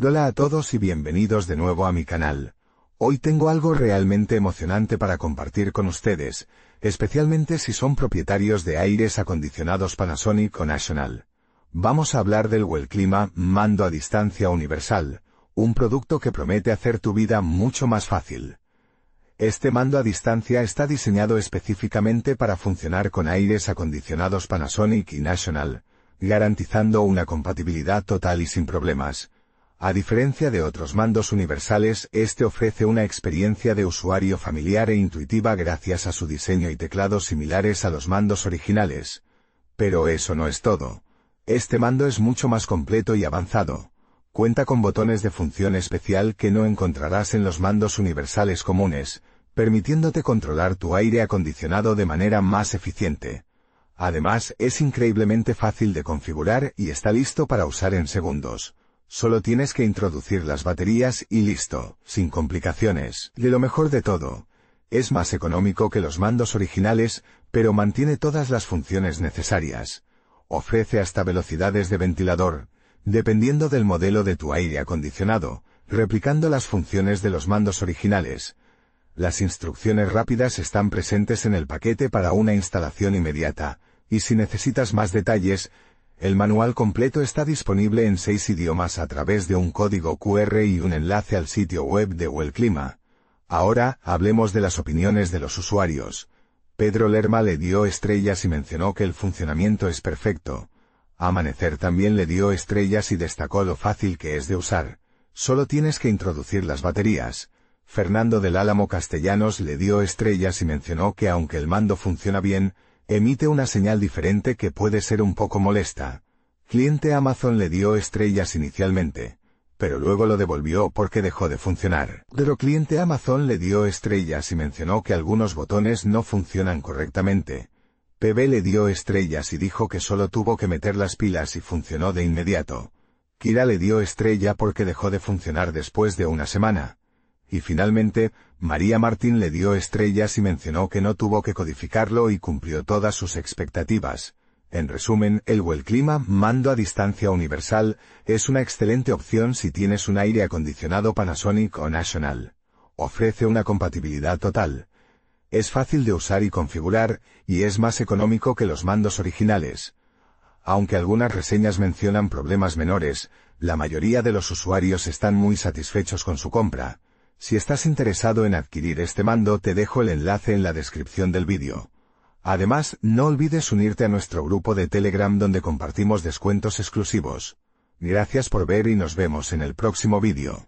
Hola a todos y bienvenidos de nuevo a mi canal. Hoy tengo algo realmente emocionante para compartir con ustedes, especialmente si son propietarios de aires acondicionados Panasonic o National. Vamos a hablar del Wellclima Mando a Distancia Universal, un producto que promete hacer tu vida mucho más fácil. Este mando a distancia está diseñado específicamente para funcionar con aires acondicionados Panasonic y National, garantizando una compatibilidad total y sin problemas. A diferencia de otros mandos universales, este ofrece una experiencia de usuario familiar e intuitiva gracias a su diseño y teclados similares a los mandos originales. Pero eso no es todo. Este mando es mucho más completo y avanzado. Cuenta con botones de función especial que no encontrarás en los mandos universales comunes, permitiéndote controlar tu aire acondicionado de manera más eficiente. Además, es increíblemente fácil de configurar y está listo para usar en segundos. Solo tienes que introducir las baterías y listo, sin complicaciones. Y lo mejor de todo, es más económico que los mandos originales, pero mantiene todas las funciones necesarias. Ofrece hasta velocidades de ventilador, dependiendo del modelo de tu aire acondicionado, replicando las funciones de los mandos originales. Las instrucciones rápidas están presentes en el paquete para una instalación inmediata, y si necesitas más detalles, el manual completo está disponible en seis idiomas a través de un código QR y un enlace al sitio web de Wellclima. Ahora, hablemos de las opiniones de los usuarios. Pedro Lerma le dio estrellas y mencionó que el funcionamiento es perfecto. Amanecer también le dio estrellas y destacó lo fácil que es de usar. Solo tienes que introducir las baterías. Fernando del Álamo Castellanos le dio estrellas y mencionó que aunque el mando funciona bien, Emite una señal diferente que puede ser un poco molesta. Cliente Amazon le dio estrellas inicialmente, pero luego lo devolvió porque dejó de funcionar. Pero cliente Amazon le dio estrellas y mencionó que algunos botones no funcionan correctamente. PB le dio estrellas y dijo que solo tuvo que meter las pilas y funcionó de inmediato. Kira le dio estrella porque dejó de funcionar después de una semana. Y finalmente, María Martín le dio estrellas y mencionó que no tuvo que codificarlo y cumplió todas sus expectativas. En resumen, el Well mando a distancia universal, es una excelente opción si tienes un aire acondicionado Panasonic o National. Ofrece una compatibilidad total. Es fácil de usar y configurar, y es más económico que los mandos originales. Aunque algunas reseñas mencionan problemas menores, la mayoría de los usuarios están muy satisfechos con su compra. Si estás interesado en adquirir este mando te dejo el enlace en la descripción del vídeo. Además, no olvides unirte a nuestro grupo de Telegram donde compartimos descuentos exclusivos. Gracias por ver y nos vemos en el próximo vídeo.